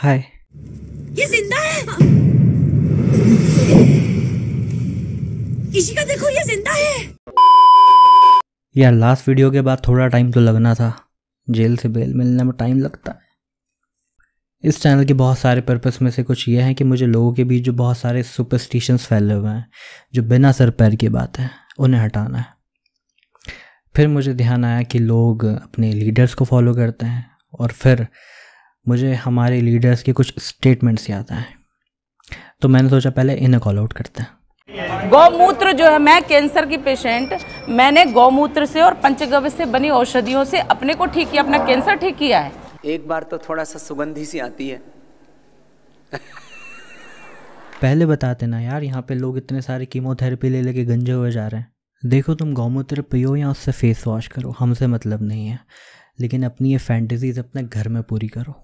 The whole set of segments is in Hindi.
हाय ये जिंदा है का देखो ये जिंदा है यार लास्ट वीडियो के बाद थोड़ा टाइम तो लगना था जेल से बेल मिलने में टाइम लगता है इस चैनल के बहुत सारे पर्पस में से कुछ ये हैं कि मुझे लोगों के बीच जो बहुत सारे सुपरस्टिशंस फैले हुए हैं जो बिना सर पैर की बात है उन्हें हटाना है फिर मुझे ध्यान आया कि लोग अपने लीडर्स को फॉलो करते हैं और फिर मुझे हमारे लीडर्स के कुछ स्टेटमेंट्स याद आए तो मैंने सोचा पहले इन्हें कॉल आउट करते हैं गौमूत्र जो है मैं कैंसर की पेशेंट मैंने गौमूत्र से और पंचगव्य से बनी औषधियों से अपने को ठीक किया अपना कैंसर ठीक किया है एक बार तो थोड़ा सा सुगंधी सी आती है पहले बताते ना यार यहाँ पे लोग इतने सारे कीमोथेरेपी ले लेके गंजे हुए जा रहे हैं देखो तुम गौमूत्र पियो या उससे फेस वॉश करो हमसे मतलब नहीं है लेकिन अपनी ये फैंटेसीज अपने घर में पूरी करो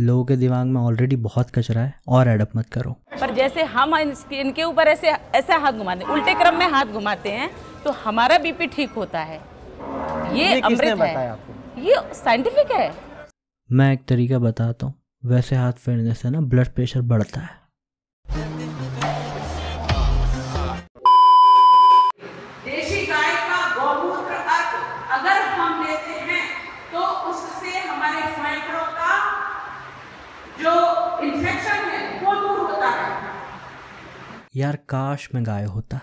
लोगों के दिमाग में ऑलरेडी बहुत कचरा है और एडअप मत करो पर जैसे हम इनके ऊपर ऐसे ऐसा हाथ घुमाते हैं उल्टे क्रम में हाथ घुमाते हैं तो हमारा बीपी ठीक होता है ये अमृत है ये साइंटिफिक है मैं एक तरीका बताता हूँ वैसे हाथ फेरने से ना ब्लड प्रेशर बढ़ता है यार काश मैं गाय होता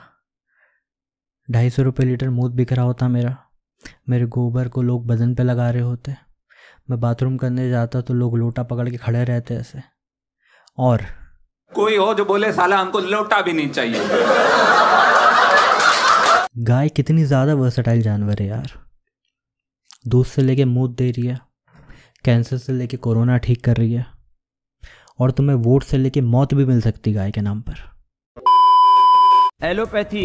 ढाई सौ रुपये लीटर मूत रहा होता मेरा मेरे गोबर को लोग बदन पे लगा रहे होते मैं बाथरूम करने जाता तो लोग लोटा पकड़ के खड़े रहते ऐसे और कोई हो जो बोले साला हमको लोटा भी नहीं चाहिए गाय कितनी ज़्यादा वर्सटाइल जानवर है यार दूध से लेके मूत दे रही है कैंसर से लेके कोरोना ठीक कर रही है और तुम्हें वोट से लेके मौत भी मिल सकती गाय के नाम पर एलोपैथी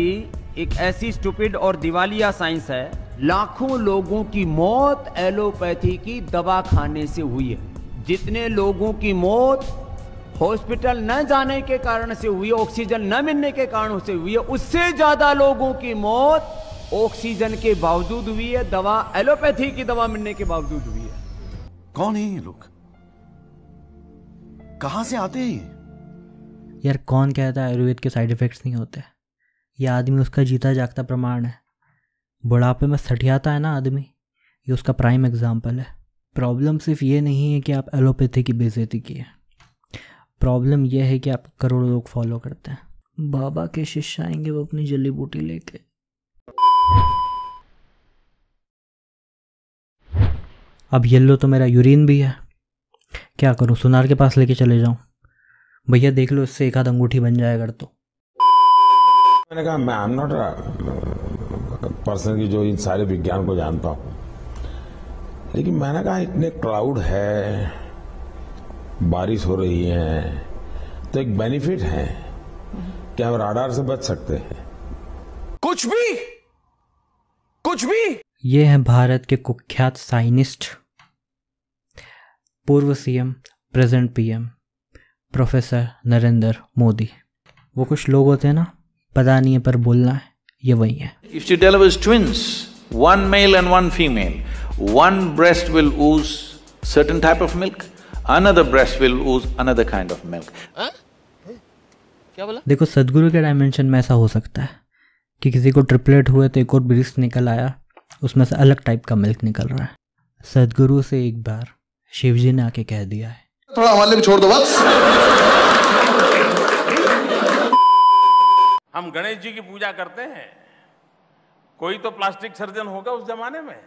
एक ऐसी स्टूपिड और दिवालिया साइंस है लाखों लोगों की मौत एलोपैथी की दवा खाने से हुई है जितने लोगों की मौत हॉस्पिटल न जाने के कारण से हुई ऑक्सीजन न मिलने के कारण से हुई है उससे ज़्यादा लोगों की मौत ऑक्सीजन के बावजूद हुई है दवा एलोपैथी की दवा मिलने के बावजूद हुई है कौन है ये लोग कहां से आते हैं यार कौन कहता है आयुर्वेद के साइड इफेक्ट्स नहीं होते ये आदमी उसका जीता जागता प्रमाण है बुढ़ापे में सठियाता है ना आदमी ये उसका प्राइम एग्ज़ाम्पल है प्रॉब्लम सिर्फ ये नहीं है कि आप एलोपैथी की बेजती की है प्रॉब्लम यह है कि आप करोड़ों लोग फॉलो करते हैं बाबा के शिष्य आएंगे वो अपनी जली बूटी लेके अब येल्लो तो मेरा यूरिन भी है क्या करूँ सुनार के पास लेके चले जाऊँ भैया देख लो इससे एक आध अंगूठी बन जाएगा तो मैंने कहा मैं आई एम नॉट पर्सन की जो इन सारे विज्ञान को जानता हूं लेकिन मैंने कहा इतने क्लाउड है बारिश हो रही है तो एक बेनिफिट है कि हम राडार से बच सकते हैं कुछ भी कुछ भी ये है भारत के कुख्यात साइनिस्ट पूर्व CM present PM professor Narendra Modi वो कुछ लोग होते हैं ना पता नहीं है पर बोलना है ये वही है if you deliver twins one male and one female one breast will ooze certain type of milk another breast will ooze another kind of milk क्या बोला? देखो सदगुरु के डायमेंशन में ऐसा हो सकता है कि किसी को ट्रिपलेट हुए तो एक और ब्रिस्ट निकल आया उसमें से अलग टाइप का मिल्क निकल रहा है सदगुरु से एक बार शिवजी ने आके कह दिया है थोड़ा हमारे भी छोड़ दो बस हम गणेश जी की पूजा करते हैं कोई तो प्लास्टिक सर्जन होगा उस जमाने में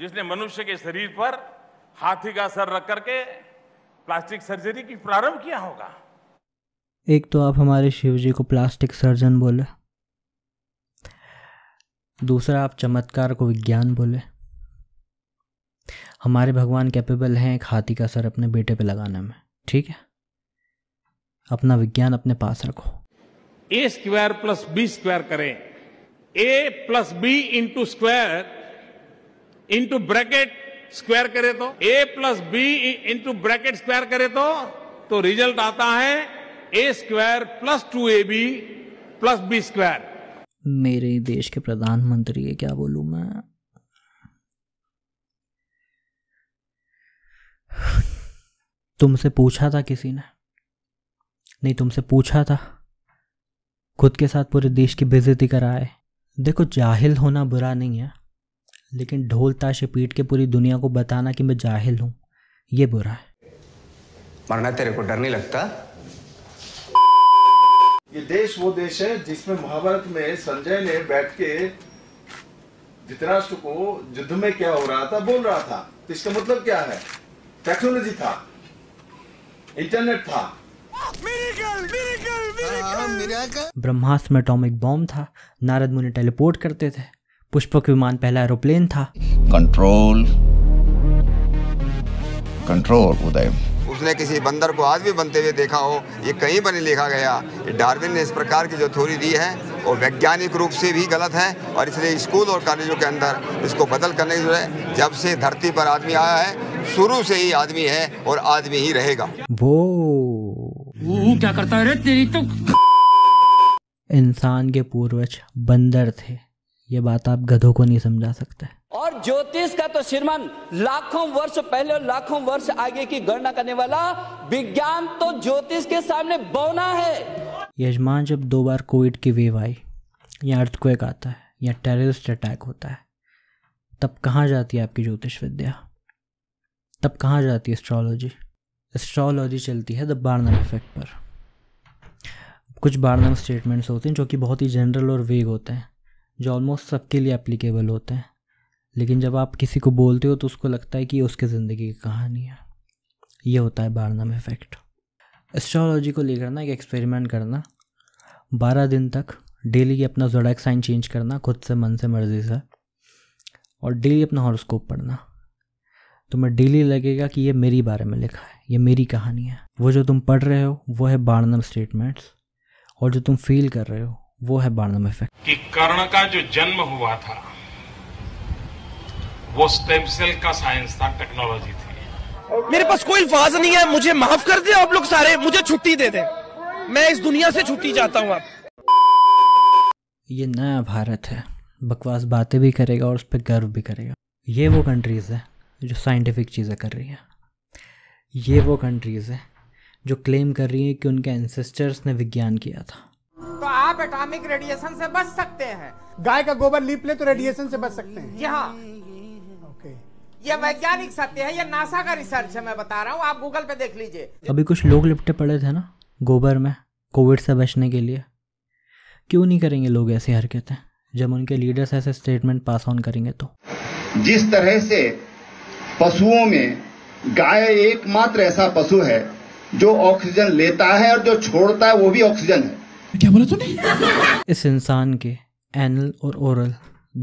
जिसने मनुष्य के शरीर पर हाथी का सर रख करके प्लास्टिक सर्जरी की प्रारंभ किया होगा एक तो आप हमारे शिव जी को प्लास्टिक सर्जन बोले दूसरा आप चमत्कार को विज्ञान बोले हमारे भगवान कैपेबल हैं एक हाथी का सर अपने बेटे पे लगाने में ठीक है अपना विज्ञान अपने पास रखो A square plus B square करें A plus B into square into bracket square करें तो A plus B into bracket square करें तो तो रिजल्ट आता है A square plus two A B plus B square मेरे देश के प्रधानमंत्री है क्या बोलू मैं तुमसे पूछा था किसी ने नहीं तुमसे पूछा था खुद के साथ पूरे देश की बेजती करा है देखो जाहिल होना बुरा नहीं है लेकिन ढोल ताशे पीट के पूरी दुनिया को बताना कि मैं जाहिल हूँ ये बुरा है मरना तेरे को डर नहीं लगता ये देश वो देश है जिसमें महाभारत में संजय ने बैठ के धृतराष्ट्र को युद्ध में क्या हो रहा था बोल रहा था तो इसका मतलब क्या है टेक्नोलॉजी था इंटरनेट था हाँ, ब्रह्मास्त्र में अटोमिक बॉम्ब था नारद मुनि टेलीपोर्ट करते थे पुष्पक विमान पहला एरोप्लेन था कंट्रोल कंट्रोल उदय उसने किसी बंदर को आज भी बनते हुए देखा हो ये कहीं पर नहीं लिखा गया डार्विन ने इस प्रकार की जो थ्योरी दी है वो वैज्ञानिक रूप से भी गलत है और इसलिए स्कूल और कॉलेजों के अंदर इसको बदल करने की जरूरत है जब से धरती पर आदमी आया है शुरू से ही आदमी है और आदमी ही रहेगा वो क्या करता है तेरी तो इंसान के पूर्वज बंदर थे ये बात आप गधों को नहीं समझा सकते और ज्योतिष का तो श्रीमान लाखों वर्ष पहले और लाखों वर्ष आगे की गणना करने वाला विज्ञान तो ज्योतिष के सामने बौना है यजमान जब दो बार कोविड की वेव आई या अर्थक्वेक आता है या टेररिस्ट अटैक होता है तब कहाँ जाती है आपकी ज्योतिष विद्या तब कहाँ जाती है एस्ट्रोलॉजी एस्ट्रोलॉजी चलती है द बार्नम इफेक्ट पर कुछ बारनम स्टेटमेंट्स होते हैं जो कि बहुत ही जनरल और वेग होते हैं जो ऑलमोस्ट सबके लिए एप्लीकेबल होते हैं लेकिन जब आप किसी को बोलते हो तो उसको लगता है कि उसके ज़िंदगी की कहानी है ये होता है बारनम इफेक्ट एस्ट्रोलॉजी को लेकर ना एक एक्सपेरिमेंट करना बारह दिन तक डेली अपना जोडैक साइन चेंज करना खुद से मन से मर्जी से और डेली अपना हॉरोस्कोप पढ़ना तुम्हें तो डेली लगेगा कि ये मेरी बारे में लिखा है ये मेरी कहानी है वो जो तुम पढ़ रहे हो वो है बाणनम स्टेटमेंट्स और जो तुम फील कर रहे हो वो है बाणनम इफेक्ट कि कर्ण का जो जन्म हुआ था वो स्टेम सेल का साइंस था टेक्नोलॉजी थी मेरे पास कोई अल्फाज नहीं है मुझे माफ कर दे आप लोग सारे मुझे छुट्टी दे दे मैं इस दुनिया से छुट्टी जाता हूँ आप ये नया भारत है बकवास बातें भी करेगा और उस पर गर्व भी करेगा ये वो कंट्रीज है जो साइंटिफिक चीज़ें कर रही हैं ये वो कंट्रीज़ हैं जो क्लेम कर रही हैं कि उनके एंसेस्टर्स ने विज्ञान किया था तो आप एटॉमिक रेडिएशन से बच सकते हैं गाय का गोबर लीप ले तो रेडिएशन से बच सकते हैं जी हाँ ओके ये वैज्ञानिक सत्य है ये नासा का रिसर्च है मैं बता रहा हूँ आप गूगल पे देख लीजिए अभी कुछ लोग लिपटे पड़े थे ना गोबर में कोविड से बचने के लिए क्यों नहीं करेंगे लोग ऐसी हरकतें जब उनके लीडर्स ऐसे स्टेटमेंट पास ऑन करेंगे तो जिस तरह से पशुओं में गाय एकमात्र ऐसा पशु है जो ऑक्सीजन लेता है और जो छोड़ता है वो भी ऑक्सीजन है क्या बोला तूने इस इंसान के एनल और ओरल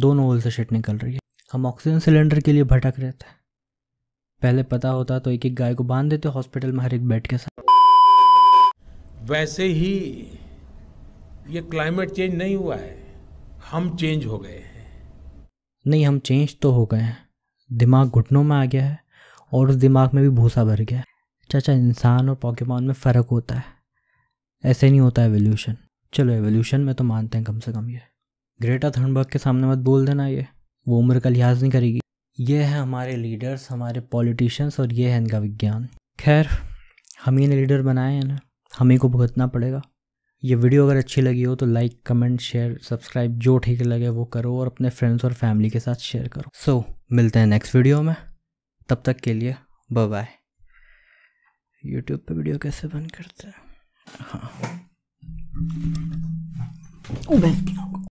दोनों ओल से शिट निकल रही है हम ऑक्सीजन सिलेंडर के लिए भटक रहे थे पहले पता होता तो एक एक गाय को बांध देते हॉस्पिटल में हर एक बेड के साथ वैसे ही ये क्लाइमेट चेंज नहीं हुआ है हम चेंज हो गए हैं नहीं हम चेंज तो हो गए हैं दिमाग घुटनों में आ गया है और उस दिमाग में भी भूसा भर गया है चाचा इंसान और पॉकेमॉन में फ़र्क होता है ऐसे नहीं होता एवोल्यूशन चलो एवोल्यूशन में तो मानते हैं कम से कम ये ग्रेटा थर्नबर्ग के सामने मत बोल देना ये वो उम्र का लिहाज नहीं करेगी ये है हमारे लीडर्स हमारे पॉलिटिशियंस और ये है इनका विज्ञान खैर हम ही ने लीडर बनाए हैं ना हम ही को भुगतना पड़ेगा ये वीडियो अगर अच्छी लगी हो तो लाइक कमेंट शेयर सब्सक्राइब जो ठीक लगे वो करो और अपने फ्रेंड्स और फैमिली के साथ शेयर करो सो so, मिलते हैं नेक्स्ट वीडियो में तब तक के लिए बाय यूट्यूब पे वीडियो कैसे बंद करते हैं हाँ